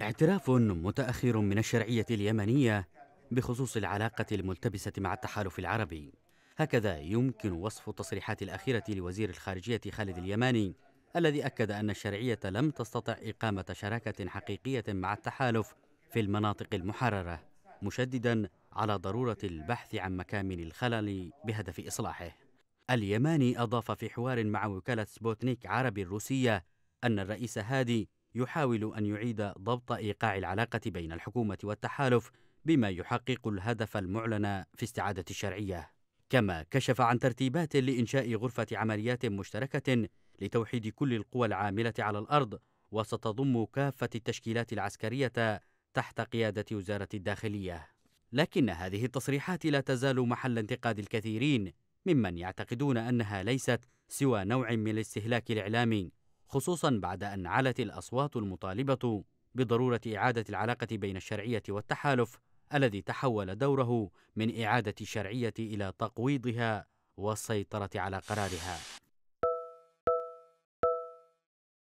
اعتراف متأخر من الشرعية اليمنية بخصوص العلاقة الملتبسة مع التحالف العربي هكذا يمكن وصف التصريحات الأخيرة لوزير الخارجية خالد اليماني الذي أكد أن الشرعية لم تستطع إقامة شراكة حقيقية مع التحالف في المناطق المحررة مشددا على ضرورة البحث عن مكامن الخلل بهدف إصلاحه اليماني أضاف في حوار مع وكالة سبوتنيك عربي الروسية أن الرئيس هادي يحاول أن يعيد ضبط إيقاع العلاقة بين الحكومة والتحالف بما يحقق الهدف المعلن في استعادة الشرعية كما كشف عن ترتيبات لإنشاء غرفة عمليات مشتركة لتوحيد كل القوى العاملة على الأرض وستضم كافة التشكيلات العسكرية تحت قيادة وزارة الداخلية لكن هذه التصريحات لا تزال محل انتقاد الكثيرين ممن يعتقدون أنها ليست سوى نوع من الاستهلاك الإعلامي خصوصا بعد أن علت الأصوات المطالبة بضرورة إعادة العلاقة بين الشرعية والتحالف الذي تحول دوره من إعادة الشرعية إلى تقويضها والسيطرة على قرارها